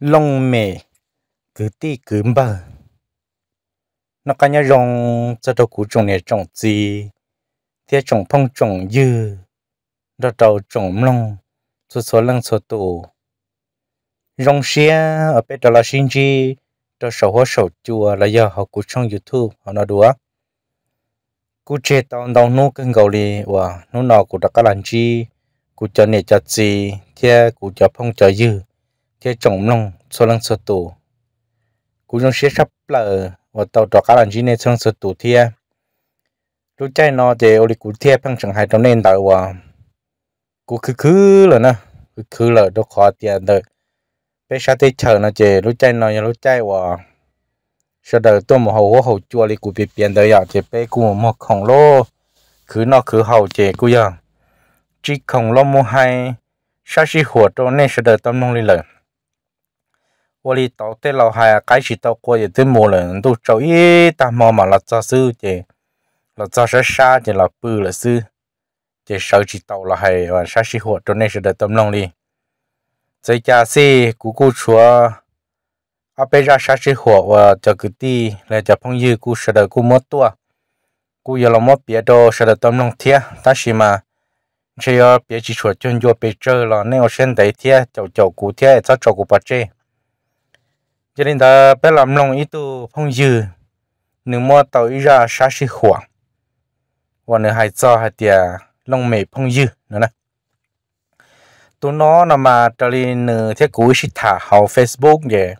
lông mè cứ tí cứ bờ nó có nhà rong cho đầu củ trồng này trồng gì thế trồng phong trồng dư đó đầu trồng lông số số lăng số tù rong xia ở bên đó là xin chi đó sầu hoa sầu chùa là do họ cú trong youtube họ nói đùa cú chê tao đau nô cưng gầu li và nô nọ cú đã có làm chi cú cho này cho gì thế cú cho phong cho dư จะจงลงสังสตูกูยังเชสัยเลยว่าตัวตัวการันจีในสรงสตูเทียรู้ใจนอเจอริกูเทียพังฉังไฮตรงเน้นแต่ว่ากูคือคือเลยนะ คือคือเลยตัวขอเตียนเดลยเป็ชาติเชิญนะเจรู้ใจนอยังรู้ใจว่าชาติตัวมโหหัวจัวริกูเปลี่ยนเลยอยากจะเป้กูมอของโล คือนอคือหัวเจกูอย่างจิตของโลมูไฮชาชิหัวตัวเน้นชาติตั้มองเลยเลย我哩到底老海开始到过也对某人都找一大妈妈了做事的，了做啥啥的了不了事，这手机到了还玩啥时候真的是在等弄哩，在家是姑姑说。阿贝 ra sa sĩ hồ và cho cứ ti là cho phong dư cú sẽ được cú mất tua cú giờ là mất bia đồ sẽ được tâm lòng thia ta xí mà chỉ ở bia chỉ chuột chân vô bê chơi là nếu sen đấy thia chậu chậu cú thia cho chậu cú bát chơi cho nên ta bé làm lòng ít tu phong dư nếu mà tàu ít ra xa xí khỏa và nếu hai cho hai tia lòng mẹ phong dư nữa nè tụi nó là mà trở lên nửa thế cũ xí thả hậu facebook vậy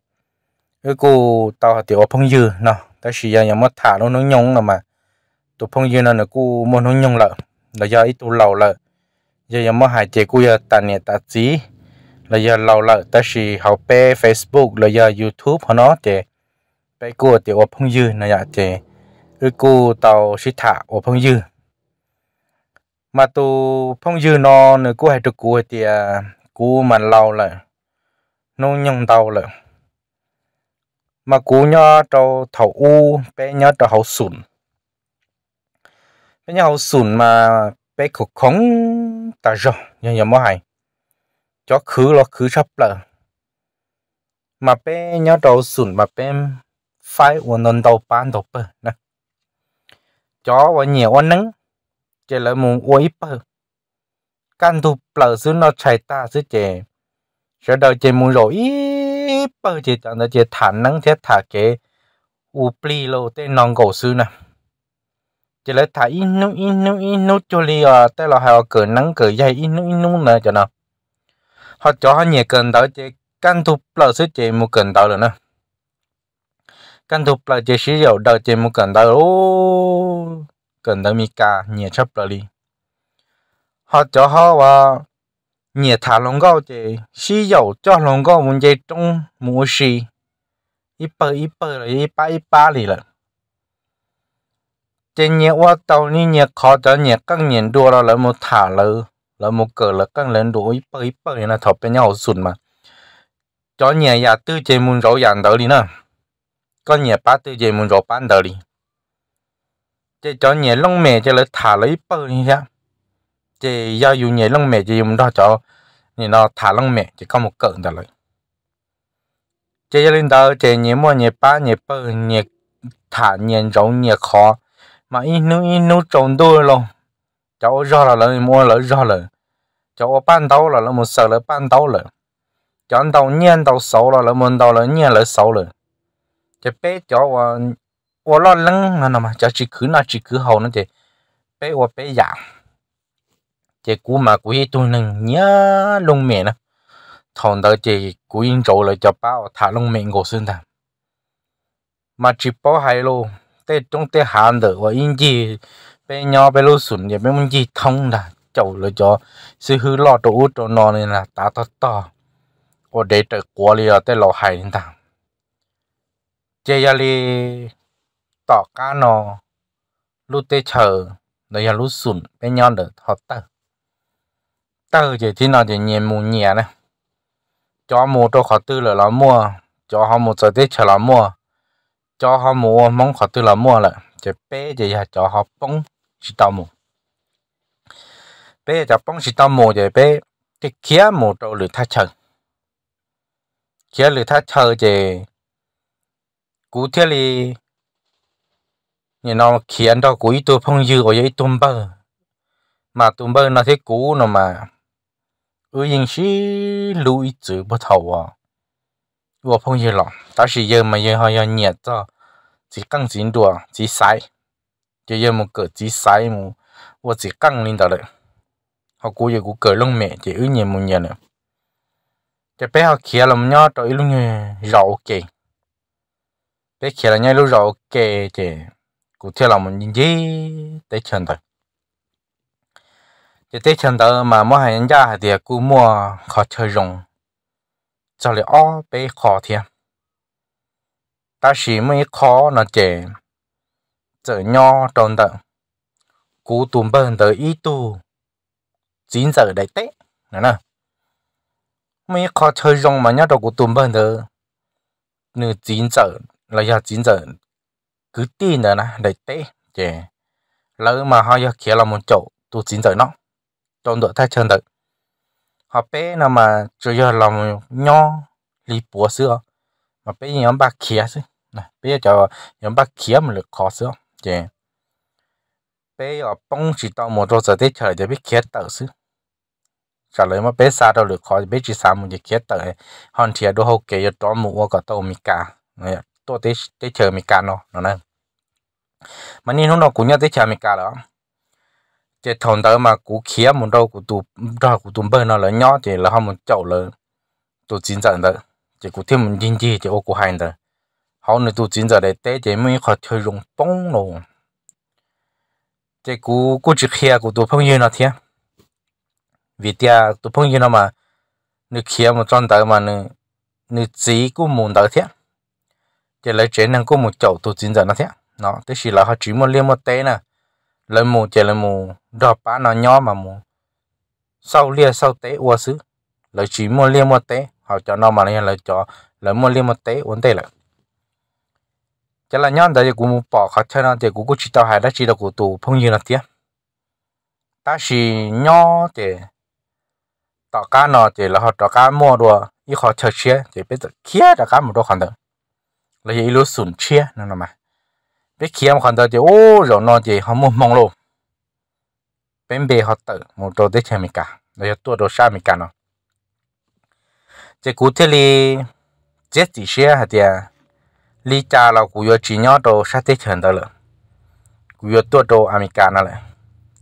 cái cô tạo hạt tiểu phong dư nó ta chỉ giờ nhà mất thả nó nó nhung là mà tụi phong dư nó là cô muốn nó nhung lợ là do ít tụi lâu lợ giờ nhà mất hai chế cô giờ tàn nhẹ tạt rồi giờ lâu lâu, ta chỉ học pe Facebook rồi giờ YouTube họ nói thì pe cua thì ở phong dư này ạ dạ thì ư cua tàu sĩ thả ở phong dư mà tu phong dư nó nữa cua hay được cua thì à, cua mà lâu là nó nhung tàu là mà cú nhớ cho thầu u bé nhớ trâu hậu sủn, bé nhớ hậu sùn mà bé khổ không ta rồi nhưng mà hay cho khứ lo khứ chấp lợ mà bé nhớ đầu sùn mà bé phải uốn nón đầu bán đầu bơ nè chó và nhiều uốn nắng chỉ là muốn uốn ít bơ căn thu lợ xứ nó chạy ta xứ chè sợ đầu chè muốn rồi ít bơ chè chẳng là chè thả nắng thế thả cái u pli lô tên nòng cổ xứ nè chỉ là thả in nu in nu in nu cho li à tên là hai cỡ nắng cỡ dày in nu in nu nè cho nào họ cho họ nhẹ cần đó chỉ căn thu là sự chỉ một cần đó rồi nè căn thu là chỉ sử dầu đó chỉ một cần đó ô cần đó mi cả nhẹ chấp là đi họ à. cho họ và nhẹ thả lông gạo chỉ sử dụng cho lông gạo muốn chỉ trong mua gì ít bơ ít bơ rồi ít ba ít ba rồi trên nhẹ qua tàu ni nhẹ khó cho nhẹ căng nhẹ đua là một thả lơ là một cờ là căng lên đủ ít bơ ít bơ nhau sụn mà cho nhà nhà tư chế muốn rau dàn đỡ đi nè có ba tư chế muốn rau bán đỡ đi chế cho nhà lông mè chế là thả lấy bơ đi ra chế giao dụ nhà lông mè chế dùng đó cho thì thả lông mè chế có một cờ đỡ lấy chế lên đó chế nhà mua nhà ba nhà bơ nhà thả nhà rau nhà khó mà ít nữa ít nữa trồng đuôi luôn cháu ra là lấy mua lấy ra là cháu ban đầu là lấy một sợ lấy ban đầu là cháu đầu nhiên đầu xấu là lấy một đầu là nhiên lấy xấu là chỉ bé cháu ờ, à 我老冷了那嘛，叫去去那去去好那的，白我白养，这姑嘛姑也都能伢弄面了，同到这姑因做了就把我他弄面我孙的，嘛只包海咯，在中在喊的我因这。bé nhỏ bé lú sụn vậy bé muốn gì thông là chầu rồi cho sư hư lo đồ cho nó nên là ta to to có để trời quá li ở tại lò hải nên ta, chơi ya li tỏ cá nò, lú tê chờ nó ya lú sụn bé nhỏ được thọ tơ tơ chỉ thì nó chỉ nhẹ mù nhẹ này cho mua cho khó tư là nó mua cho họ một cho tê chờ là mua cho họ mua mong khó tư là mua lại chỉ bé chỉ là cho họ bông 是盗墓。bé tập bóng sĩ tao mồ về bé cái kia mồ trâu lửa thắt chờ kia lửa thắt chờ về cú thế li nhìn nó kia đó cú ít tôi phong dư ở dưới tôm bơ mà tôm bơ nó thế cú nó mà ư yên sĩ chữ bắt đầu à vừa phong dư lọ ta sĩ giờ mà giờ họ giờ nhiệt cho chỉ căng dính đùa chỉ sai mu, lên đó họ cố giờ cố cởi lông mẹ chỉ ứ nhẹ một nhẹ nữa, cái bé họ kia làm nhau tới lúc như rầu kì, bé kia là nhau lúc rầu kì chỉ cố theo làm mình gì tới chân thôi, chỉ tới chân thôi mà mua hàng nhà thì cố mua khó chơi rồng, cho lại ó bé khó thiệt, ta chỉ mới khó nó chỉ giờ nho tròn tận cú tùm bần tờ ít tu chín giờ đại tết nè nè mấy khó chơi rong mà nhớ đâu cú tùm bần tờ nửa chín giờ là giờ chín giờ cứ tin nữa nè đại tết chè lỡ mà họ giờ kia là một chỗ tu chín giờ nó tròn tờ thay chân tờ họ bé nào mà chơi giờ làm nho lý búa xưa mà bé nhóm ba kia chứ nè bây giờ nhóm ba kia mà được khó xưa chè bé ở bông chỉ tao một chỗ giờ tết trời để biết khía tờ xứ trả lời mà bé xa đâu được khỏi bé chỉ sao mình cái khía tờ này hòn thìa đôi hậu kế cho mũ có tàu mì cả này tôi tết tết trời mì cả nó nó này. mà nhìn hôm nào cũng nhớ tết trời mì cả đó chỉ thằng đó mà cú khía một đâu cú tụ đâu cú tụ bơi nó là nhỏ chỉ là họ một chậu là tụ chín trận đó chỉ cú thêm một dinh chi chỉ ô cú hành đó họ nữa tụ chính giờ để té chế mới khỏi chơi rồng bông nổ chế cú cú chỉ kia của phong như nó thế vì tia tụ phong như nó mà nữ kia mà tròn tới mà nữ nữ chỉ cú muốn tới thế chế lấy chế năng cú một chậu tụ chính giờ nó thế nó là họ chỉ một liên một té nè lấy mù chế lấy mù đỏ bá nó nhỏ mà mù sau lia sau té ua xứ lấy chỉ một liên một té họ cho nó mà này là cho lấy một liên một té uốn lại chả là nhon đấy cũng bỏ khó chơi nó thì cũng có chỉ tao hay đã chỉ là của tù phong như là tiếc ta chỉ nhỏ thì tao cá nó thì là họ tao cá mua đồ ít họ chơi chia thì biết giờ kia tao cá một đồ khoản đó là gì lúc sụn chia nó nó mà biết kia một khoản đó thì ô rồi nó thì họ mua mong luôn bên bề họ tự một đồ để chơi mình cả rồi tôi đồ sao mình cả nó thì cụ thể thì chết gì chia hả thì lý cha là cụ yếu chỉ nhớ đồ sát tích hẳn đó rồi cụ yếu tua đồ America nó là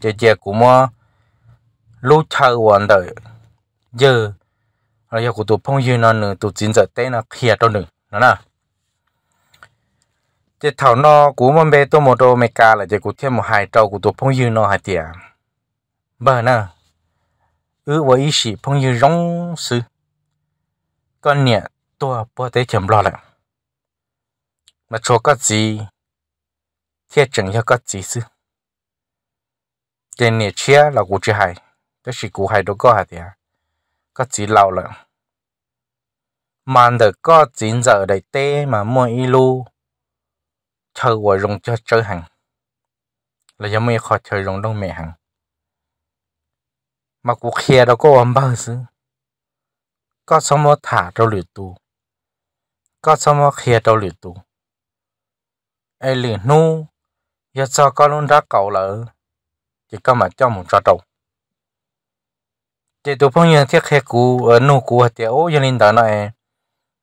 chế chế cụ mua lúc chơi hoàn đời giờ rồi giờ cụ tụ phong yêu nó nữa tụ chính giờ tết nó kia đó nữa nó nè chế thảo nó cụ mua bê tô một đồ America là chế cụ thêm một hai cháu cụ tụ phong yêu nó hai tiền bờ nè ư với ý sĩ phong yêu rong sư con nhẹ tua bơ tế chấm lo rồi mà cho các gì thiết chẳng cho các gì chứ trên nè chia là cụ chỉ hay cái gì cụ hay đâu có hay thì các gì lâu rồi, mà được có chín giờ đầy tê mà mua lu, chơi hoài rong cho chơi hàng là giống như khó chơi rong đông mẹ hàng mà cuộc kia đâu có ấm bao giờ có sống mơ thả đâu lửa tù có sống mơ kia đâu lửa tù ai liền nu giờ cho có luôn ra cậu lỡ chỉ có mà cho một trò trầu chỉ tụi phong nhân thiết hệ cũ ở nu cũ hạt tiểu dân linh đó này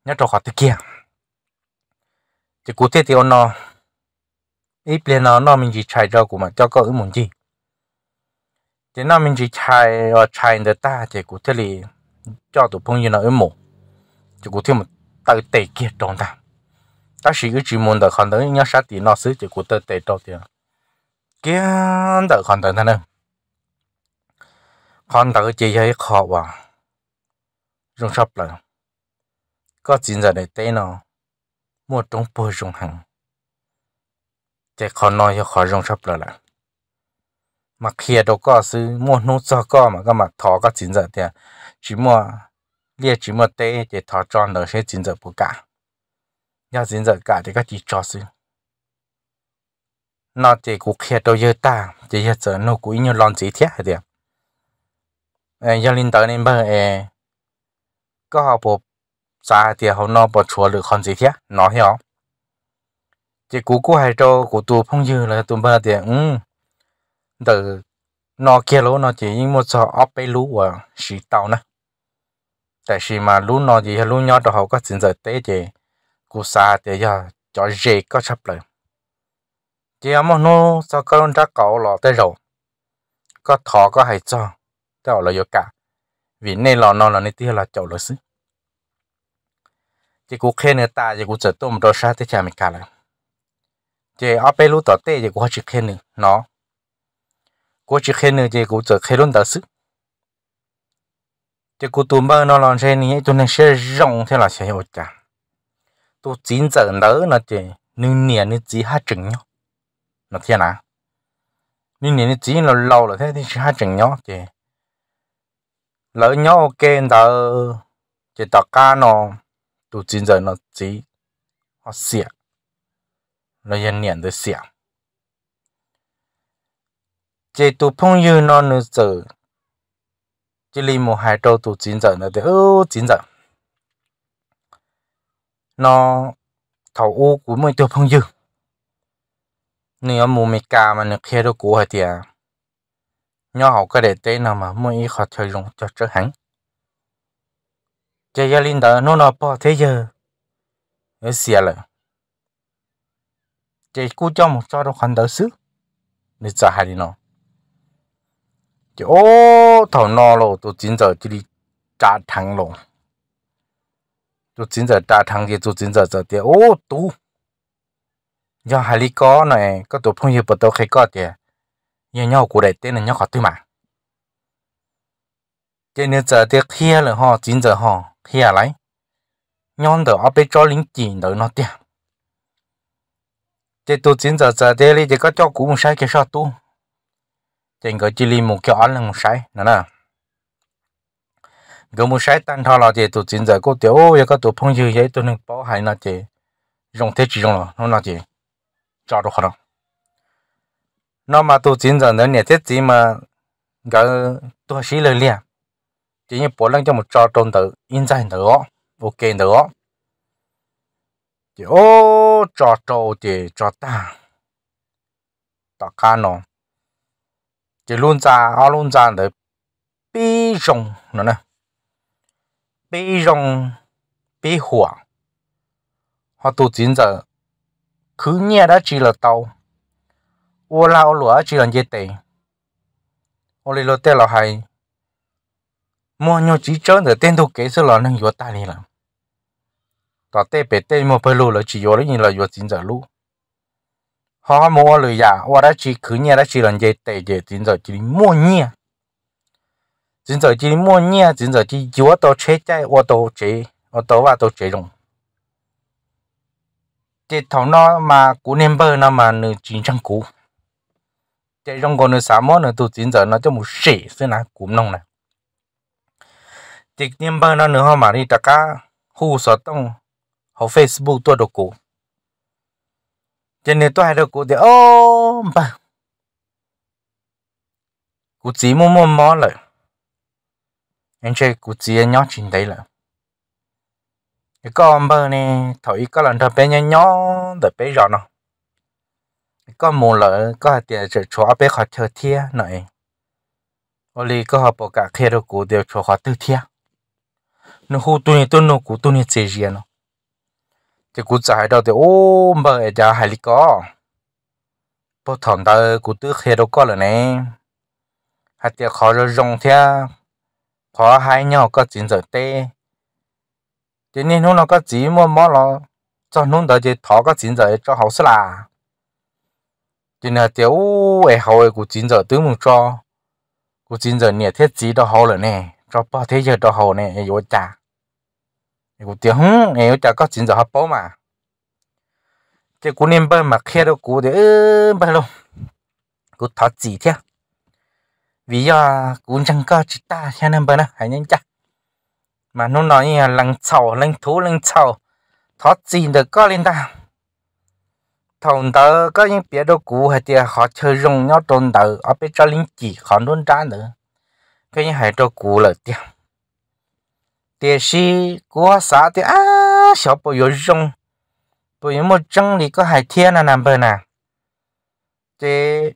nhớ trò khỏi từ kia chỉ cũ thiết tiểu nó ít liền nó nó mình chỉ chạy ra của mà cho có ứng muốn gì chỉ nó mình chỉ chạy ở ờ, chạy người ta chỉ cũ thiết lì cho tụi phong nhân nó ứng một chỉ cũ thiết một tay tệ kia trong ta ta chỉ cái chuyên môn đó còn tới nhớ sát tiền nó xứ chỉ của tôi tệ đâu tiền kia đó còn tới thằng còn tới chỉ hay khó quá dùng sắp là có chính giờ để tệ mua trong bơ dùng hàng chỉ còn nói cho khó dùng sắp là mà kia đâu có xứ mua nốt cho có mà các mà thọ có chính giờ tiền chỉ mua liệt chỉ mua tệ chỉ thọ tròn đó sẽ chính giờ bù cả cả thì các chị cho 要真正搞这个地招是。nó chỉ cũng khe đâu giờ ta chỉ giờ giờ nó cũng như lon chỉ thiết hết đấy giờ linh tới nên bơ e có học bộ xa thì học nó bộ chùa được con gì thiết nó hiểu chỉ cú cú hai trâu cú tu phong như là tu bơ thì ừ từ nó kia lú nó chỉ những một số ốp bê lú và xì tàu nè tại xì mà lú nó chỉ lú nhỏ đó học có xin giờ tế chỉ cú sa thì giờ cho dễ có chấp lời chỉ em muốn nó sao con đã cậu lọ tới rồi có thọ có hay cho tao là vô cả vì nên lọ nó là nên tiếc là chậu là xứ chỉ cú khen người ta chỉ cú chở tôm đồ sa tới chả mình cả là chỉ ở bên lúc tao tê chỉ cú chỉ khen nữa nó cú chỉ khen nữa chỉ cú chở khen luôn tao xứ chỉ cú tụm bơ nó lon xe này tụi này xe rộng thế là xe ôi chả tôi chín giờ đỡ nó chỉ nương nè nương chỉ hai chừng nhau nó thế nào nương nè nương chỉ nó lâu là thế thì hai chừng nhau chỉ lỡ nhau ok đỡ chỉ tao cá nó tôi chín giờ nó chỉ họ xịa nó yên nè tới xịa chỉ tôi phong yêu nó nương giờ chỉ li một hai trâu tôi chín giờ nó thì ô chín giờ nó thầu u của mình tiêu phong dư nếu mù mì cà mà nó kia đâu cũ hay tiệt nhau học cái để tên nào mà mới khó chơi dùng cho trở hẳn chơi gia linh đó nó nó bỏ thế giờ nó xìa rồi, chơi cú cho một cho đâu khoản đỡ sức để trả hai đi nó chơi ô thầu nó rồi tôi chín giờ chỉ đi trả thẳng rồi chú chính giờ ta thằng gì chú chính giờ ô tú do hai lý có này có tụ phong hiệp tao khai có tiệt nhà nhau của đại tên nhau khó tư mà cho nên giờ tiệt kia là họ chính giờ họ kia lấy nhon đầu ở bên cho lính chỉ nó tiệt thế tôi chính giờ giờ thế thì có cho sai cái sao tu chẳng có chỉ li một cái ăn là sai nè cái mu sai tan thao là chị tụi chính giờ cô tiểu ô cái tụi phong dư vậy tụi nên bảo hay là chị dùng thế dùng là nó là chị cho được không nó mà tụi chính giờ nữa nè thế gì mà cái tụi xí lời liền chỉ như bỏ lên cho một trò tròn tự in ra hình tự ok ô trò trò chị trò ta tao cá nó chị luôn ra ao luôn ra để bi dùng nó nè 被容被火，họ tụ chiến giờ cứ nhẹ đã chỉ là tàu ô lao lúa chỉ là dễ tệ ô lì lô là hay mua nhau chỉ chớ nữa tên thuộc kế sơ là năng ta đi làm tỏ tê bể tê mua bê là chỉ yếu đấy nhìn là yếu chiến giờ lù họ mua lười giả ô đã chỉ cứ nhẹ đã chỉ là dễ tệ dễ chiến giờ mua nhẹ 真在这末年，真在这我到车站，我到这，我到我到这种。这头 nó mà cú niệm bơ nó mà nó chính trong cú. Thế trong con nó sáu món nó tụ chính giờ nó cho một sỉ xưa cú nông này. Thế niệm bơ nó nữa mà đi tất cả Facebook tôi đồ cú. Thế nên hay đồ cú thì ô Cú chỉ mua mua món lại nên chơi cụ chỉ nhỏ chín đấy là cái con bơ nè, thổi cái lần thợ bé nhỏ nhỏ để bé rõ nó có mù lợ có tiền chỉ chỗ bé khó chơi thia này oli có họ bỏ cả khi đâu cụ đều chỗ khó tư thia nó hú tu này nó cụ tu này chơi gì nó thì cụ giải đâu thì ô bơ ấy nhà hay lý có bộ thằng đó cụ tư khi đâu có là này hạt tiền khó rồi rong thia khó hai nhau có chín rồi tê thế nên nó nó có chỉ mua mỏ nó cho nó đợi chỉ thọ có chín giờ cho hậu là thì là tiểu ấy hậu của chín giờ tướng mùng cho của chín giờ nè thiết chỉ rồi nè cho bao thế giờ đó hậu nè ấy vô trả của tiểu hứng ấy vô trả có chín giờ hấp mà cái cú niệm bơ mà khe đâu cú thì ơ bơ luôn cú thọ chỉ vì giờ cũng chẳng có chỉ ta xem nên bên nào hãy nhanh chắc mà nó nói là lăng sầu lăng thú lăng sầu thoát chỉ được có linh ta thằng tớ có những bé đồ cũ hay thì họ chơi rong nhau trồn tớ ở bên cho linh chỉ họ luôn ra nữa cái những hai đồ cũ là tiền tiền si của xã thì à 小朋友用，不然么整理个海天啊，那边啊，这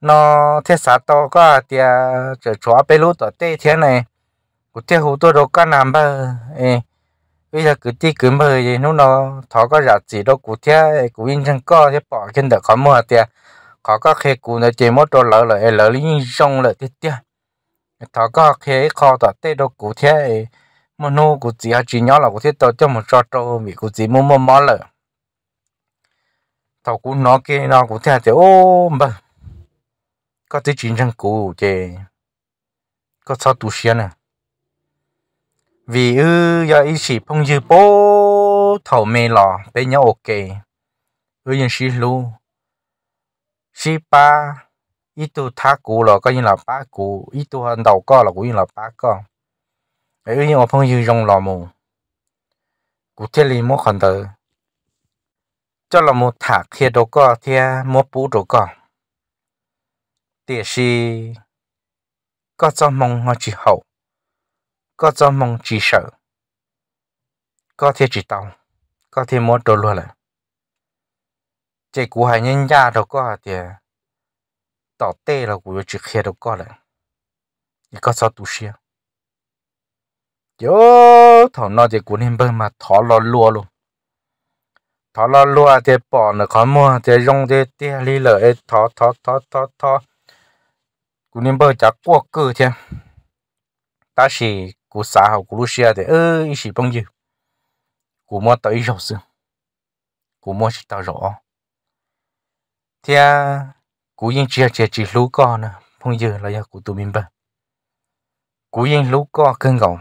nó thế xã to có thì chờ chó bé lú tỏ tê thế này cụ tê hú tôi đâu có làm bơ ê bây giờ cứ đi cứ mơ gì nó nó thọ có giả gì đó cụ thế cụ yên chẳng có thế bỏ trên đợt khó mua thì khó có khi cụ nó chỉ mất đồ lỡ lỡ lỡ lý rong lỡ thế thế thọ có khi kho tỏ tê đâu cụ thế mà nó cụ chỉ à, chỉ nhỏ là cụ thế tao cho một trò cho bị cụ chỉ mua mua mỏ lỡ thọ cụ nó kia nó cụ thế thì ô bơ có thể chiến chẳng cũ chè có sao tu sĩ nè vì ư giờ ý chỉ phong dư bố thầu mê lò bé nhau ok ư yên sĩ lu sĩ ba ít tu thá cũ lò có như là ba cũ ít tu hơn đầu co lò, cũng như là ba co ư yên phong dư rong lò mù cụ thể li mô khẩn tử cho là một thạc kia đồ co thì mô bú đồ co địa sĩ có cho mong họ chỉ hậu có cho mong chỉ sợ có thể chỉ tàu có thể mua đồ luôn là chỉ của hai nhân gia đâu có thì tỏ tê là của chỉ khi đâu có là có sao tu sĩ yo thọ nó thì của nên bên mà thọ lo lúa luôn thọ lo lúa thì bỏ nó khó mua thì dùng thì tia li lợi thọ thọ thọ thọ thọ กูนี่บ่จักกวกเกอเทียตาสิกูสาหากูรู้เสียแต่เอออีสิปงยืกูมัวต่ออีหยอซึกูมัวสิต่อหยอเทียกูยิงเจียเจียจีรู้ก่อนนะพงยืแล้วยากูตัวมินบ่กูยิงรู้ก่อเกินก่อน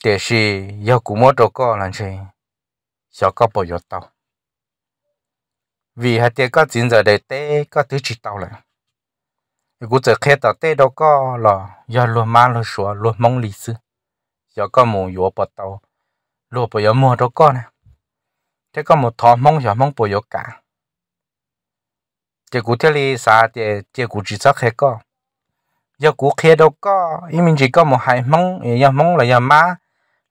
แต่สิยากูมัวตัวก่อนนั่นใช่小个不要到，为下底个真在内底个都知道了。cú chơi khét tao tê đâu có lò giờ luôn má luôn sủa luôn mong lì sư giờ có mù yếu bọt tàu lo bồi yếu mua đâu có nè thế có một thọ mong giờ mong bồi yếu cả chỉ cú thế li sa chỉ chỉ cú chỉ sắc khét có giờ cú khét đâu có ý mình chỉ có một hai mong giờ mong là giờ má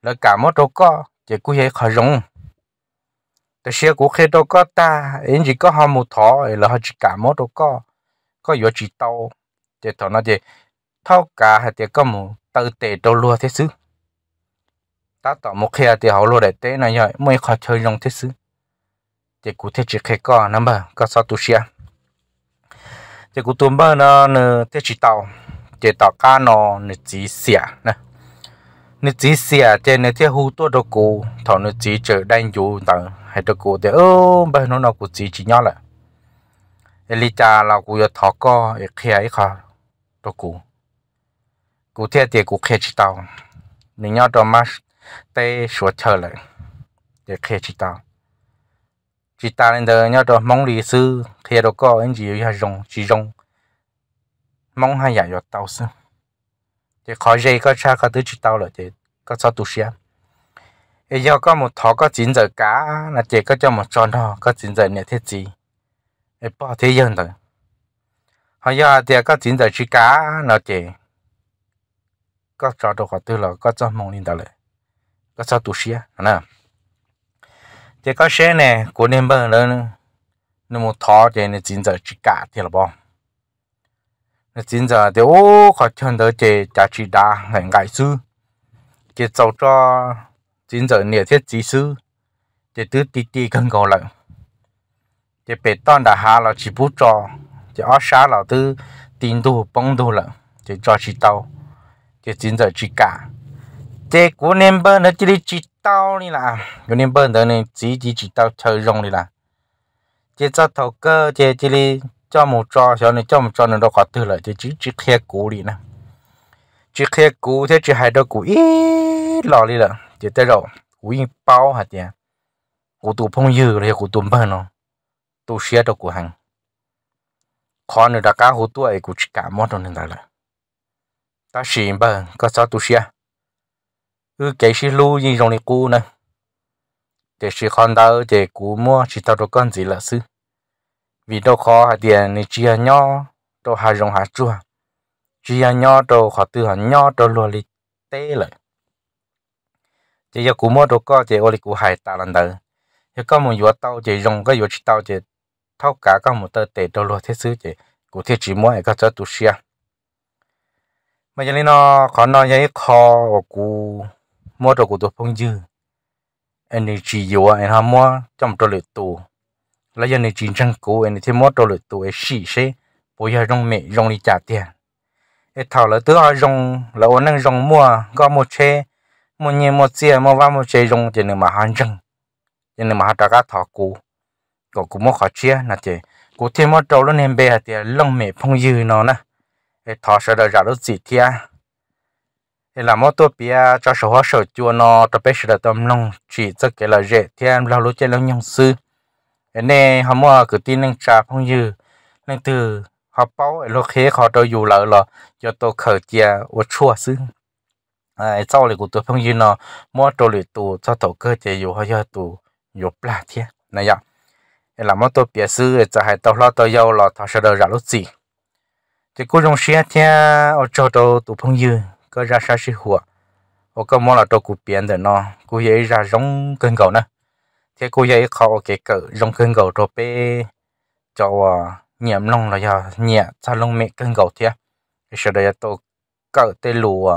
là cả một đâu có chỉ cú vậy khó rong cái xe cú khét đâu có ta ý chỉ có họ một thọ là họ chỉ cả một đâu có có yếu chỉ tàu để thọ nó để thao cả hay để có một tàu tệ đồ lúa thế xứ ta tỏ một khi để hậu lúa để tệ này rồi mới khó chơi rong thế xứ để cụ thể chỉ khai có nắm bờ có sao tu xia để cụ tuân bờ nó nửa thế chỉ tàu để tàu cá nó nửa chỉ xia nè nửa chỉ xia để nửa thế hú tua đồ cụ thọ nửa chỉ trở đang dù tầng hay đồ cụ để ô bờ nó nó cụ chỉ chỉ nhau lại lý cha là cụ giờ thọ co khía ấy khó cho cụ cụ thế thì cụ khía chỉ tao nên nhau cho mà tê sửa chờ lại để khía chỉ tao chỉ ta nên đời nhau cho mong lý sư khía đó co anh chỉ hay rong chỉ rong mong hay giải cho tao sư thì khó dây có cha có thứ chỉ tao là thì có sao tu sửa giờ có một thọ có chín giờ cá là chỉ có cho một tròn thọ có chín giờ này thiết gì 哎，八天用的，还有第二个现在去干了的，个找到话对了，个找梦里的嘞，个找读书啊，那，这个谁呢？过年本人，那么他的呢，现在去干的了吧？那现在的哦，好听到这家去打很爱书，这早着现在聊天技术，这都滴滴更高了。chỉ bê tông đã hạ là chỉ bút trò chỉ ở xa là từ tiền đồ bông đồ là chỉ cho chỉ tàu chỉ chính giờ chỉ cả chỉ của nên bơ nó chỉ đi chỉ tàu đi là của nên bơ đó nên chỉ chỉ chỉ tàu chơi rong đi là chế cho thầu cơ chế chỉ đi cho một trò cho nên cho một trò nó đâu có từ lại chế chỉ chỉ khe cũ đi nè chỉ khe cũ thế chỉ hai đôi cũ ít lò đi là chế tới rồi cũ bao hạt tiền cũ tụ phong dư rồi cũ tụ bơ nó tu xia đâu của hàng khó nữa đã cá hú tuổi ấy cũng chỉ cả món đâu nên là ta xin bờ có sao tu xia ư cái xí lu như trong này cũ nè để xí con đau để cũ mua chỉ tao đâu con gì là sư vì đâu khó hạt tiền này chia nhỏ đâu hạt rồng hạt chua chỉ chia nhỏ đâu khó tư hạt nhỏ đâu lo lì tê lại chỉ giờ cũ mua đâu có chỉ ô lì cũ hại ta lần đầu giờ có một vợ tao chỉ rồng cái vợ chỉ tao chỉ thao cả các một tờ tệ đô lô thế xứ chị cụ thiết chỉ mỗi các cháu tu xia à. mà giờ nó khó nói giấy khó cụ mua đồ cụ tôi phong dư anh ấy chỉ yếu à, anh ham mua trong đồ lệ tù là giờ này chính chân cụ anh ấy mua đồ lệ tù ấy xì xế bây giờ rong mẹ rong đi trả tiền ấy thảo là tứ ai rong là ôn năng rong mua có một xe một nhẹ một xe một ba một xe rong thì nên mà hàng rong thì nên mà hàng trả cả thọ cụ có cũng mất khó chia là thế cụ thêm mất trâu lên em bé là thế lông mẹ phong dư nó nè sơ sợ đời giả đốt gì thia là mất tôi bia cho sổ hóa sổ chua nó tập bé sợ tâm lông chỉ cho cái là dễ thia lao lối chơi lâu nhung sư nên họ mua cứ tin năng trà phong dư nên từ họ bao lúc khi họ tôi dù lỡ là cho tôi khởi chia và chua sư ai à, sau này của tôi phong dư nó mua trâu lì tù cho tổ cơ chế dù họ cho tù dục là thế này vậy là món tôi biết sư là hai tàu lo tàu dâu là thằng sợ đời ra lúc gì thì cô dùng xe theo ở chỗ đầu tụ phong dư có ra xa xí hùa ở cái món là tôi cụ biến để nó cô dễ ra giống cơn gầu nữa thế cô dễ khó cái cỡ giống cơn gầu rồi bé cho à, nhẹm lông là giờ nhẹ sao lông mẹ cơn gầu thế sợ đời tôi cỡ tê lù à,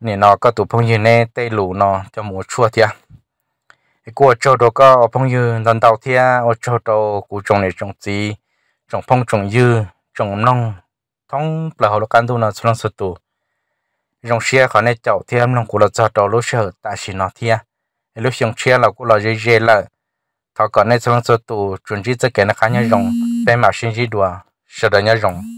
nè nó có tụ phong dư nè tê lù nó cho mùa chua thế của châu đồ có ở phong lần đầu tiên ở châu đồ của trồng này trồng gì trồng phong trồng dư trồng nông thông là hồ can tu là xuân sụt tu dòng xe khỏi này chậu thêm lòng của là châu đồ lúc sợ tại chỉ nó thiên lúc dòng xe là của là dây dây là thảo còn này xuân sụt tu chuẩn bị tất cả nó khá nhau rồng bên mà sinh gì đùa sợ đời nhau rồng